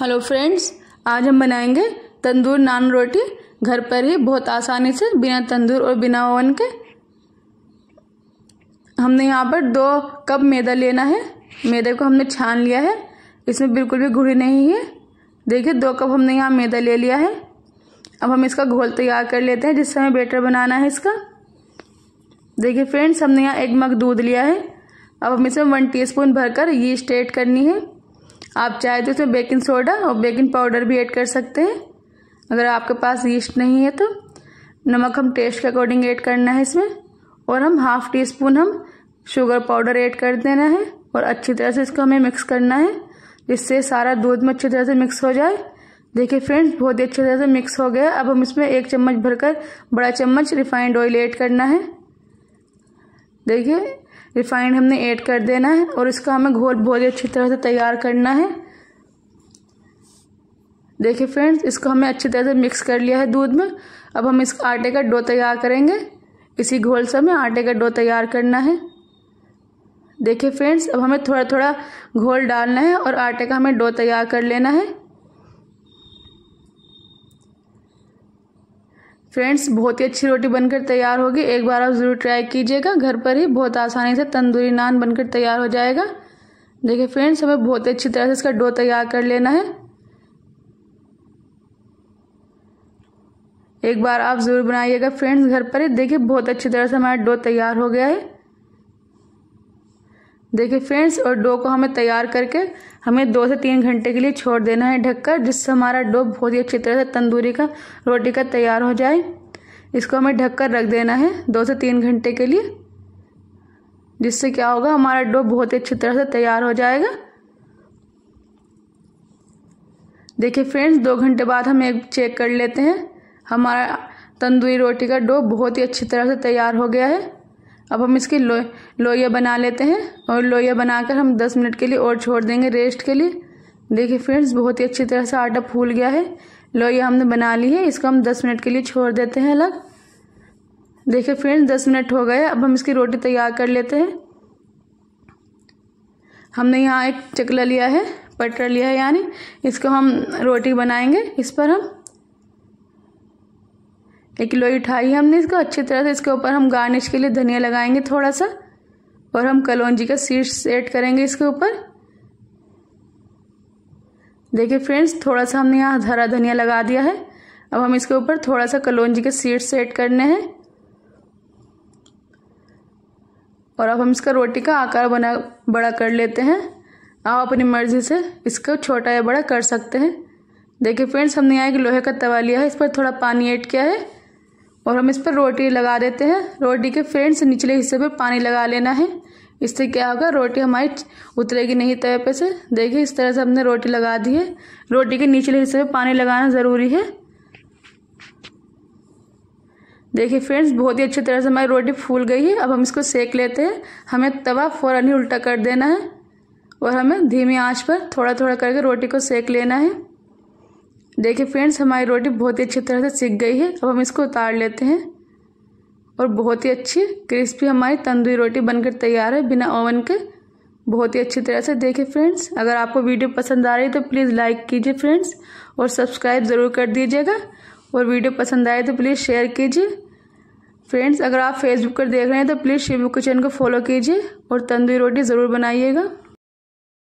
hello friends आज हम बनाएंगे तंदूर नान रोटी घर पर ही बहुत आसानी से बिना तंदूर और बिना ओवन के हमने यहाँ पर दो कप मैदा लेना है मैदे को हमने छान लिया है इसमें बिल्कुल भी घुड़ी नहीं है देखिए दो कप हमने यहाँ मैदा ले लिया है अब हम इसका घोल तैयार कर लेते हैं जिससे हमें बेटर बनाना है इसका देखिए फ्रेंड्स हमने यहाँ एक मग दूध लिया है अब हम इसमें वन टीस्पून भरकर ये स्टेट करनी है आप चाहे तो इसमें बेकिंग सोडा और बेकिंग पाउडर भी ऐड कर सकते हैं अगर आपके पास यीस्ट नहीं है तो नमक हम टेस्ट के अकॉर्डिंग ऐड करना है इसमें और हम हाफ टी स्पून हम शुगर पाउडर ऐड कर देना है और अच्छी तरह से इसको हमें मिक्स करना है जिससे सारा दूध में अच्छी तरह से मिक्स हो जाए देखिए फ्रेंड्स बहुत ही अच्छी तरह से मिक्स हो गया अब हम इसमें एक चम्मच भरकर बड़ा चम्मच रिफाइंड ऑयल ऐड करना है देखिए रिफाइंड हमने ऐड कर देना है और इसका हमें घोल बहुत ही अच्छी तरह से तैयार करना है देखिए फ्रेंड्स इसको हमें अच्छी तरह से मिक्स कर लिया है दूध में अब हम इस आटे का डो तैयार करेंगे इसी घोल से हमें आटे का डो तैयार करना है देखिए फ्रेंड्स अब हमें थोड़ा थोड़ा घोल डालना है और आटे का हमें डो तैयार कर लेना है फ्रेंड्स बहुत ही अच्छी रोटी बनकर तैयार होगी एक बार आप ज़रूर ट्राई कीजिएगा घर पर ही बहुत आसानी से तंदूरी नान बनकर तैयार हो जाएगा देखिए फ्रेंड्स हमें बहुत ही अच्छी तरह से इसका डो तैयार कर लेना है एक बार आप ज़रूर बनाइएगा फ्रेंड्स घर पर ही देखिए बहुत अच्छी तरह से हमारा डो तैयार हो गया है देखिए फ्रेंड्स और डो को हमें तैयार करके हमें दो से तीन घंटे के लिए छोड़ देना है ढककर जिससे हमारा डो बहुत ही अच्छी तरह से तंदूरी का रोटी का तैयार हो जाए इसको हमें ढककर रख देना है दो से तीन घंटे के लिए जिससे क्या होगा हमारा डो बहुत ही अच्छी तरह से तैयार हो जाएगा देखिए फ्रेंड्स दो घंटे बाद हम एक चेक कर लेते हैं हमारा तंदूरी रोटी का डो बहुत ही अच्छी तरह से तैयार हो गया है अब हम इसकी लो लोइया बना लेते हैं और लोइया बनाकर हम दस मिनट के लिए और छोड़ देंगे रेस्ट के लिए देखिए फ्रेंड्स बहुत ही अच्छी तरह से आटा फूल गया है लोइया हमने बना ली है इसको हम दस मिनट के लिए छोड़ देते हैं अलग देखिए फ्रेंड्स दस मिनट हो गए अब हम इसकी रोटी तैयार कर लेते हैं हमने यहाँ एक चकला लिया है पटर लिया है यानी इसको हम रोटी बनाएंगे इस पर हम एक लोई उठाई हमने इसको अच्छी तरह से इसके ऊपर हम गार्निश के लिए धनिया लगाएंगे थोड़ा सा और हम कलौजी का सीड्स ऐड करेंगे इसके ऊपर देखिए फ्रेंड्स थोड़ा सा हमने यहाँ हरा धनिया लगा दिया है अब हम इसके ऊपर थोड़ा सा कलौजी के सीड्स ऐड करने हैं और अब हम इसका रोटी का आकार बना बड़ा कर लेते हैं आप अपनी मर्ज़ी से इसको छोटा या बड़ा कर सकते हैं देखिए फ्रेंड्स हमने यहाँ एक लोहे का तवा लिया है इस पर थोड़ा पानी ऐड किया है और हम इस पर रोटी लगा देते हैं रोटी के फ्रेंड्स निचले हिस्से पर पानी लगा लेना है इससे क्या होगा रोटी हमारी उतरेगी नहीं तवे पे से देखिए इस तरह से हमने रोटी लगा दी है रोटी के निचले हिस्से पर पानी लगाना ज़रूरी है देखिए फ्रेंड्स बहुत ही अच्छी तरह से हमारी रोटी फूल गई है अब हम इसको सेक लेते हैं हमें तवा फ़ौरन ही उल्टा कर देना है और हमें धीमी आंच पर थोड़ा थोड़ा करके रोटी को सेक लेना है देखिए फ्रेंड्स हमारी रोटी बहुत ही अच्छी तरह से सीख गई है अब हम इसको उतार लेते हैं और बहुत ही अच्छी क्रिस्पी हमारी तंदूरी रोटी बनकर तैयार है बिना ओवन के बहुत ही अच्छी तरह से देखें फ्रेंड्स अगर आपको वीडियो पसंद आ रही है तो प्लीज़ लाइक कीजिए फ्रेंड्स और सब्सक्राइब ज़रूर कर दीजिएगा और वीडियो पसंद आए तो प्लीज़ शेयर कीजिए फ्रेंड्स अगर आप फेसबुक पर देख रहे हैं तो प्लीज़ शिव किचन को फॉलो कीजिए और तंदूरी रोटी ज़रूर बनाइएगा